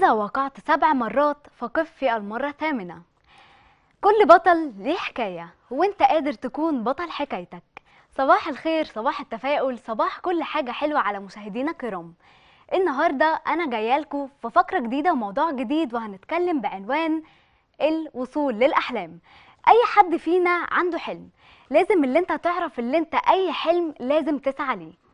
إذا وقعت سبع مرات فقف في المرة الثامنة كل بطل ليه حكاية وانت قادر تكون بطل حكايتك صباح الخير صباح التفاؤل صباح كل حاجة حلوة على مشاهدينا الكرام النهاردة أنا جايالكوا في فقرة جديدة وموضوع جديد وهنتكلم بعنوان الوصول للأحلام أي حد فينا عنده حلم لازم اللي انت تعرف اللي انت أي حلم لازم تسعى ليه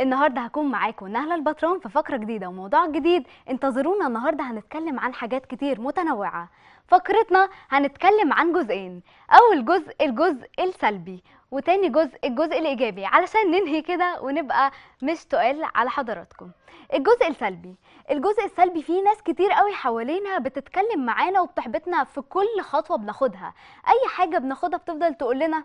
النهارده هكون معاكم نهله البطران في فقره جديده وموضوع جديد انتظرونا النهارده هنتكلم عن حاجات كتير متنوعه فقرتنا هنتكلم عن جزئين اول جزء الجزء السلبي وتاني جزء الجزء الايجابي علشان ننهي كده ونبقى مش تقال على حضراتكم الجزء السلبي الجزء السلبي فيه ناس كتير قوي حوالينا بتتكلم معانا وبتحبطنا في كل خطوه بناخدها اي حاجه بناخدها بتفضل تقول لنا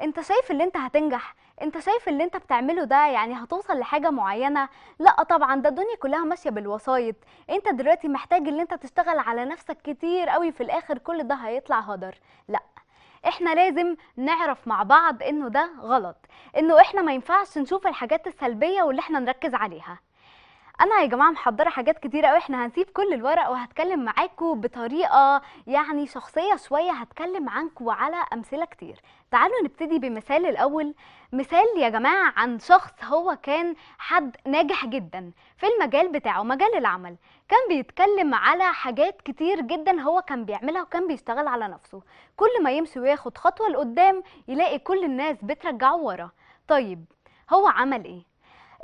انت شايف اللي انت هتنجح انت شايف اللي انت بتعمله ده يعني هتوصل لحاجه معينه لا طبعا ده الدنيا كلها ماشيه بالوسايط انت دلوقتي محتاج ان انت تشتغل على نفسك كتير قوي في الاخر كل ده هيطلع هدر لا احنا لازم نعرف مع بعض انه ده غلط انه احنا ما ينفعش نشوف الحاجات السلبيه واللي احنا نركز عليها انا يا جماعه محضره حاجات كتيره قوي احنا هنسيب كل الورق وهتكلم معاكم بطريقه يعني شخصيه شويه هتكلم عنكم على امثله كتير تعالوا نبتدي بمثال الاول مثال يا جماعه عن شخص هو كان حد ناجح جدا في المجال بتاعه مجال العمل كان بيتكلم على حاجات كتير جدا هو كان بيعملها وكان بيشتغل على نفسه كل ما يمشي وياخد خطوه لقدام يلاقي كل الناس بترجعه ورا طيب هو عمل ايه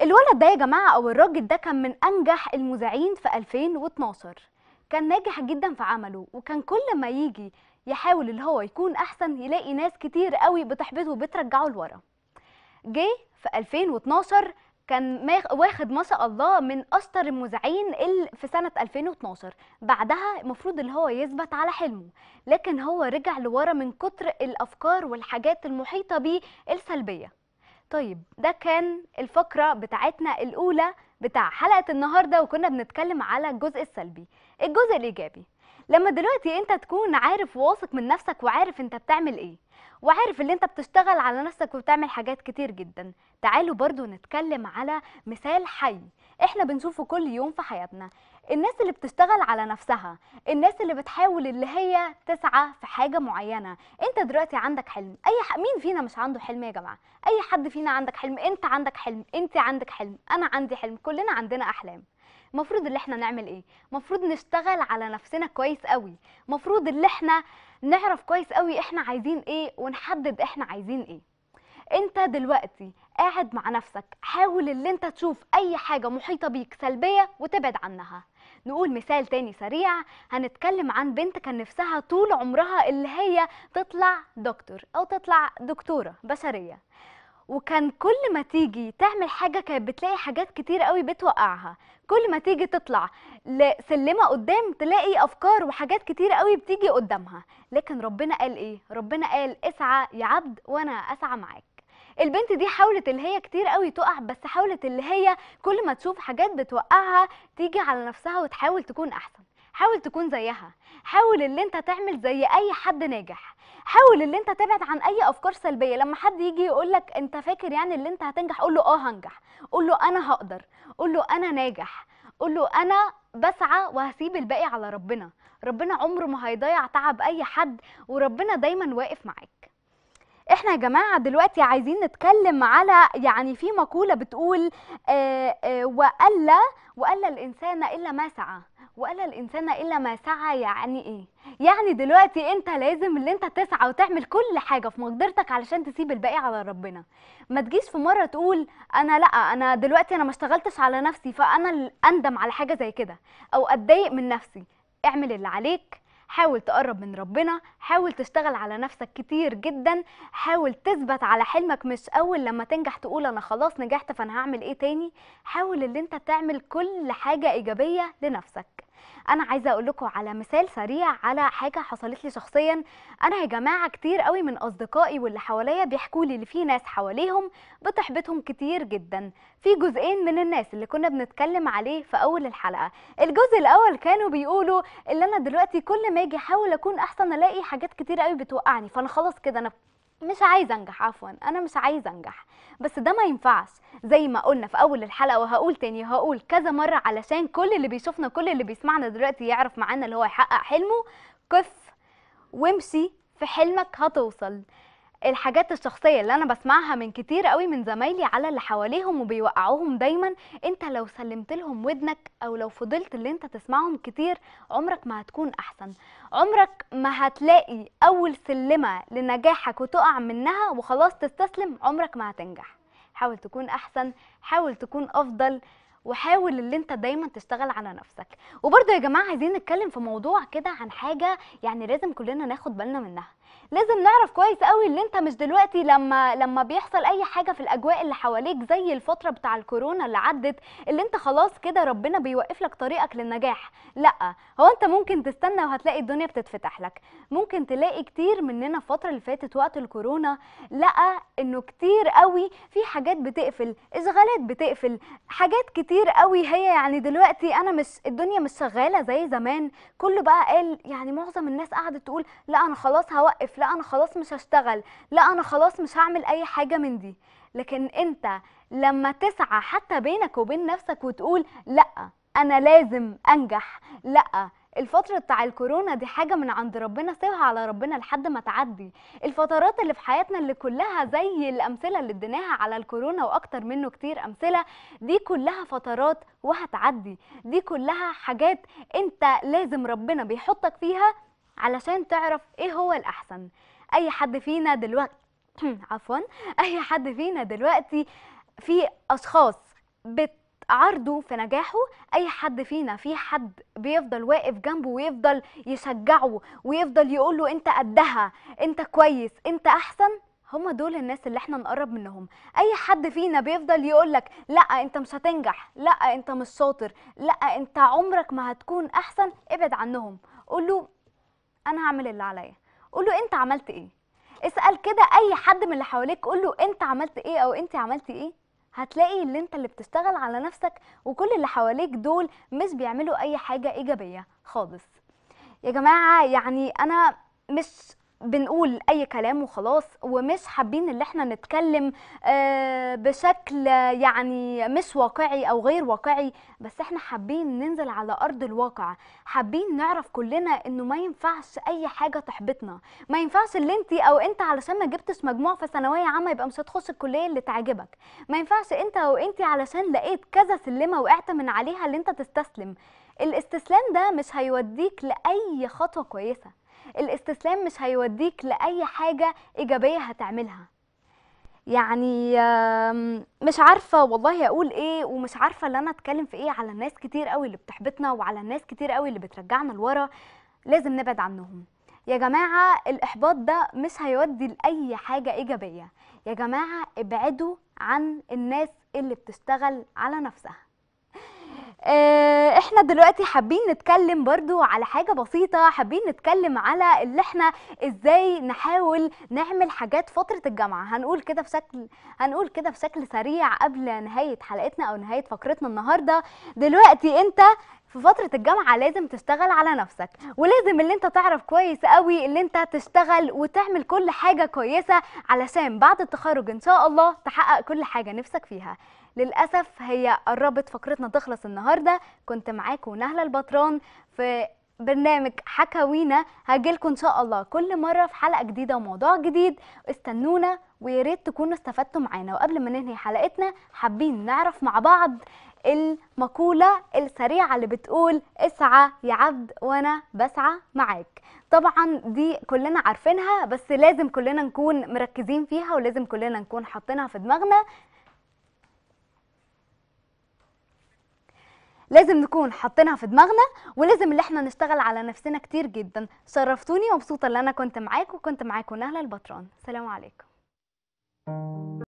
الولد ده يا جماعه او الراجل ده كان من انجح المذيعين في 2012 كان ناجح جدا في عمله وكان كل ما يجي يحاول اللي هو يكون احسن يلاقي ناس كتير قوي بتحبطه وبترجعه لورا جه في 2012 كان واخد ما شاء الله من اشطر المذيعين في سنه 2012 بعدها المفروض اللي هو يثبت على حلمه لكن هو رجع لورا من كتر الافكار والحاجات المحيطه بيه السلبيه طيب ده كان الفقرة بتاعتنا الأولى بتاع حلقة النهاردة وكنا بنتكلم على الجزء السلبي الجزء الإيجابي لما دلوقتي انت تكون عارف واثق من نفسك وعارف انت بتعمل ايه وعارف اللي انت بتشتغل على نفسك وبتعمل حاجات كتير جدا تعالوا برضو نتكلم على مثال حي احنا بنشوفه كل يوم في حياتنا الناس اللي بتشتغل على نفسها الناس اللي بتحاول اللي هي تسعى في حاجة معينة انت دلوقتي عندك حلم اي ح... مين فينا مش عنده حلم يا جماعة اي حد فينا عندك حلم انت عندك حلم انت عندك حلم انا عندي حلم كلنا عندنا احلام المفروض اللي احنا نعمل ايه المفروض نشتغل على نفسنا كويس قوي المفروض اللي احنا نعرف كويس قوي احنا عايزين ايه ونحدد احنا عايزين ايه انت دلوقتي قاعد مع نفسك حاول اللي انت تشوف اي حاجة محيطة بيك سلبية وتبعد عنها نقول مثال تاني سريع هنتكلم عن بنت كان نفسها طول عمرها اللي هي تطلع دكتور أو تطلع دكتورة بشرية وكان كل ما تيجي تعمل حاجة كانت بتلاقي حاجات كتير قوي بتوقعها كل ما تيجي تطلع لسلمة قدام تلاقي أفكار وحاجات كتير قوي بتيجي قدامها لكن ربنا قال إيه؟ ربنا قال اسعى يا عبد وأنا أسعى معاك البنت دي حاولت اللي هي كتير قوي تقع بس حاولت اللي هي كل ما تشوف حاجات بتوقعها تيجي على نفسها وتحاول تكون احسن حاول تكون زيها حاول اللي انت تعمل زي اي حد ناجح حاول اللي انت تبعد عن اي افكار سلبيه لما حد يجي يقول لك انت فاكر يعني اللي انت هتنجح قول له اه هنجح قول له انا هقدر قول له انا ناجح قول له انا بسعى وهسيب الباقي على ربنا ربنا عمره ما هيضيع تعب اي حد وربنا دايما واقف معاك احنا يا جماعه دلوقتي عايزين نتكلم على يعني في مقوله بتقول آه، آه، والا والا الانسان الا ما سعى والا الانسان الا ما سعى يعني ايه يعني دلوقتي انت لازم اللي انت تسعى وتعمل كل حاجه في مقدرتك علشان تسيب الباقي على ربنا ما تجيش في مره تقول انا لا انا دلوقتي انا ما اشتغلتش على نفسي فانا اندم على حاجه زي كده او اتضايق من نفسي اعمل اللي عليك حاول تقرب من ربنا حاول تشتغل على نفسك كتير جدا حاول تثبت على حلمك مش اول لما تنجح تقول انا خلاص نجحت فانا هعمل ايه تاني حاول ان انت تعمل كل حاجه ايجابيه لنفسك انا عايزه اقول لكم على مثال سريع على حاجه حصلت لي شخصيا انا يا جماعه كتير قوي من اصدقائي واللي حواليا بيحكوا لي اللي في ناس حواليهم بتحبطهم كتير جدا في جزئين من الناس اللي كنا بنتكلم عليه في اول الحلقه الجزء الاول كانوا بيقولوا ان انا دلوقتي كل ما اجي احاول اكون احسن الاقي حاجات كتير قوي بتوقعني فانا خلاص كده انا مش عايزه انجح عفوا انا مش عايزه انجح بس ده ما ينفعش زي ما قلنا في اول الحلقه وهقول تاني هقول كذا مره علشان كل اللي بيشوفنا كل اللي بيسمعنا دلوقتي يعرف معانا اللي هو يحقق حلمه قف وامشي في حلمك هتوصل الحاجات الشخصية اللي أنا بسمعها من كتير قوي من زمايلي على اللي حواليهم وبيوقعوهم دايما أنت لو سلمت لهم ودنك أو لو فضلت اللي أنت تسمعهم كتير عمرك ما هتكون أحسن عمرك ما هتلاقي أول سلمة لنجاحك وتقع منها وخلاص تستسلم عمرك ما هتنجح حاول تكون أحسن حاول تكون أفضل وحاول ان انت دايما تشتغل على نفسك وبرده يا جماعه عايزين نتكلم في موضوع كده عن حاجه يعني لازم كلنا ناخد بالنا منها لازم نعرف كويس قوي ان انت مش دلوقتي لما لما بيحصل اي حاجه في الاجواء اللي حواليك زي الفتره بتاع الكورونا اللي عدت اللي انت خلاص كده ربنا بيوقف لك طريقك للنجاح لا هو انت ممكن تستنى وهتلاقي الدنيا بتتفتح لك ممكن تلاقي كتير مننا الفتره اللي فاتت وقت الكورونا لقى انه كتير قوي في حاجات بتقفل اشغالات بتقفل حاجات كتير كتير قوي هي يعني دلوقتي انا مش الدنيا مش شغاله زي زمان كله بقى قال يعني معظم الناس قعدت تقول لا انا خلاص هوقف لا انا خلاص مش هشتغل لا انا خلاص مش هعمل اي حاجه من دي لكن انت لما تسعى حتى بينك وبين نفسك وتقول لا انا لازم انجح لا الفترة بتاع الكورونا دي حاجة من عند ربنا سيبها على ربنا لحد ما تعدي الفترات اللي في حياتنا اللي كلها زي الأمثلة اللي اديناها على الكورونا وأكتر منه كتير أمثلة دي كلها فترات وهتعدي دي كلها حاجات انت لازم ربنا بيحطك فيها علشان تعرف ايه هو الأحسن أي حد فينا دلوقتي عفوا أي حد فينا دلوقتي في أشخاص بت عرضه في نجاحه اي حد فينا في حد بيفضل واقف جنبه ويفضل يشجعه ويفضل يقول له انت قدها انت كويس انت احسن هم دول الناس اللي احنا نقرب منهم اي حد فينا بيفضل يقول لك لا انت مش هتنجح لا انت مش شاطر لا انت عمرك ما هتكون احسن ابعد عنهم قول له انا هعمل اللي عليا قول له انت عملت ايه اسال كده اي حد من اللي حواليك قول له انت عملت ايه او انت عملتي ايه هتلاقي اللي انت اللي بتشتغل على نفسك وكل اللي حواليك دول مش بيعملوا اي حاجة ايجابية خالص يا جماعة يعني انا مش بنقول اي كلام وخلاص ومش حابين اللي احنا نتكلم آه، بشكل يعني مش واقعي او غير واقعي بس احنا حابين ننزل على ارض الواقع حابين نعرف كلنا انه ما ينفعش اي حاجه تحبطنا ما ينفعش اللي انت او انت علشان ما جبتش مجموع في ثانويه عامه يبقى مش هتخش الكليه اللي تعجبك ما ينفعش انت او انت علشان لقيت كذا سلمه وقعت من عليها اللي انت تستسلم الاستسلام ده مش هيوديك لاي خطوه كويسه الاستسلام مش هيوديك لأي حاجة إيجابية هتعملها يعني مش عارفة والله أقول إيه ومش عارفة اللي أنا أتكلم في إيه على الناس كتير قوي اللي بتحبطنا وعلى الناس كتير قوي اللي بترجعنا لورا لازم نبعد عنهم يا جماعة الإحباط ده مش هيودي لأي حاجة إيجابية يا جماعة ابعدوا عن الناس اللي بتشتغل على نفسها آه، احنا دلوقتي حابين نتكلم برضو على حاجة بسيطة حابين نتكلم على اللي احنا ازاي نحاول نعمل حاجات فترة الجامعة هنقول كده بشكل هنقول كده بشكل سريع قبل نهاية حلقتنا او نهاية فقرتنا النهاردة دلوقتي انت في فترة الجامعة لازم تشتغل على نفسك ولازم اللي انت تعرف كويس قوي اللي انت تشتغل وتعمل كل حاجة كويسة علشان بعد التخرج ان شاء الله تحقق كل حاجة نفسك فيها للأسف هي قربت فقرتنا تخلص النهاردة كنت معاكم نهلة البطران في برنامج حكاوينا هجيلكم ان شاء الله كل مره في حلقه جديده وموضوع جديد استنونا ويريد تكونوا استفدتوا معانا وقبل ما ننهي حلقتنا حابين نعرف مع بعض المقوله السريعه اللي بتقول اسعى يا عبد وانا بسعى معاك طبعا دي كلنا عارفينها بس لازم كلنا نكون مركزين فيها ولازم كلنا نكون حاطينها في دماغنا لازم نكون حاطينها في دماغنا ولازم اللي احنا نشتغل على نفسنا كتير جدا شرفتوني ومبسوطه ان انا كنت معاكم وكنت معاكم نهله البطران سلام عليكم